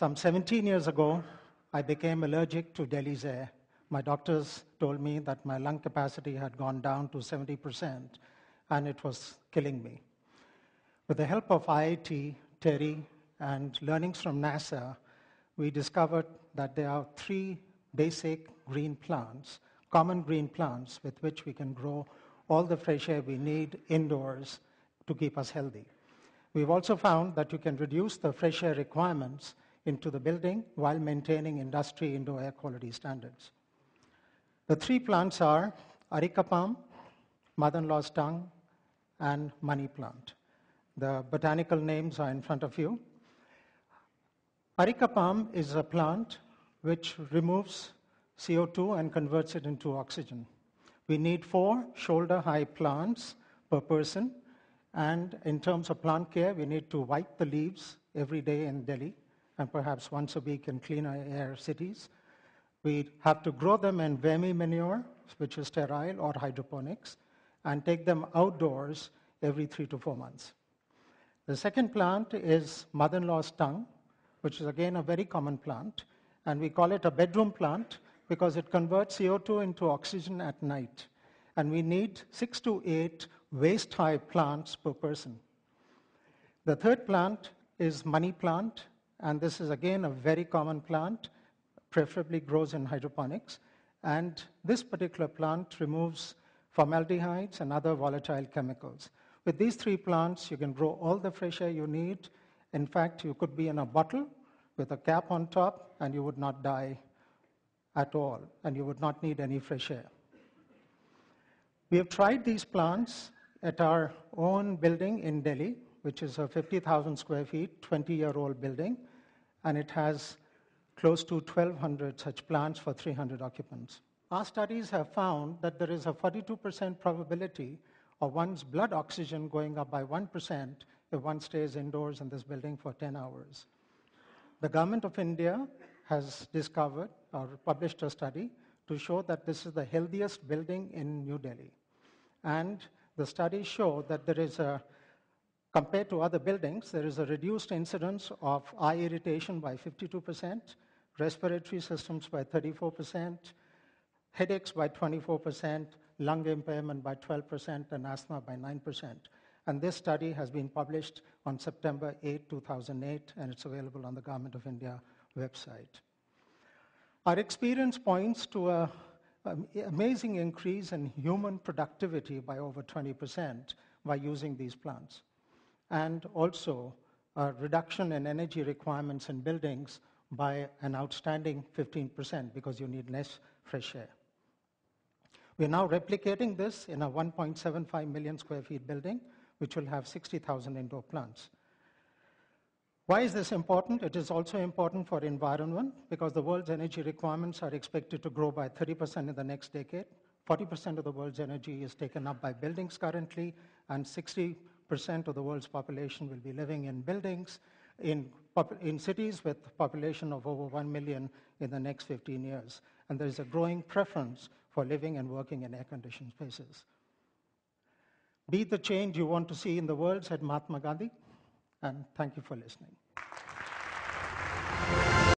Some 17 years ago, I became allergic to Delhi's air. My doctors told me that my lung capacity had gone down to 70% and it was killing me. With the help of IIT, Terry, and learnings from NASA, we discovered that there are three basic green plants, common green plants, with which we can grow all the fresh air we need indoors to keep us healthy. We've also found that you can reduce the fresh air requirements into the building while maintaining industry indoor air quality standards. The three plants are Arikapam, palm, mother-in-law's tongue, and money plant. The botanical names are in front of you. Arikapam palm is a plant which removes CO2 and converts it into oxygen. We need four shoulder-high plants per person, and in terms of plant care, we need to wipe the leaves every day in Delhi and perhaps once a week in cleaner air cities. We have to grow them in vermi manure, which is sterile, or hydroponics, and take them outdoors every three to four months. The second plant is mother in law's tongue, which is again a very common plant, and we call it a bedroom plant because it converts CO2 into oxygen at night. And we need six to eight waist high plants per person. The third plant is money plant, and this is, again, a very common plant, preferably grows in hydroponics. And this particular plant removes formaldehydes and other volatile chemicals. With these three plants, you can grow all the fresh air you need. In fact, you could be in a bottle with a cap on top and you would not die at all, and you would not need any fresh air. We have tried these plants at our own building in Delhi, which is a 50,000 square feet, 20 year old building and it has close to 1,200 such plants for 300 occupants. Our studies have found that there is a 42% probability of one's blood oxygen going up by 1% if one stays indoors in this building for 10 hours. The government of India has discovered or published a study to show that this is the healthiest building in New Delhi. And the studies show that there is a Compared to other buildings, there is a reduced incidence of eye irritation by 52%, respiratory systems by 34%, headaches by 24%, lung impairment by 12%, and asthma by 9%. And this study has been published on September 8, 2008, and it's available on the Government of India website. Our experience points to an amazing increase in human productivity by over 20% by using these plants and also a reduction in energy requirements in buildings by an outstanding 15% because you need less fresh air. We're now replicating this in a 1.75 million square feet building, which will have 60,000 indoor plants. Why is this important? It is also important for environment because the world's energy requirements are expected to grow by 30% in the next decade. 40% of the world's energy is taken up by buildings currently, and 60 percent of the world's population will be living in buildings in, in cities with population of over 1 million in the next 15 years. And there is a growing preference for living and working in air-conditioned spaces. Be the change you want to see in the world, said Mahatma Gandhi. And thank you for listening.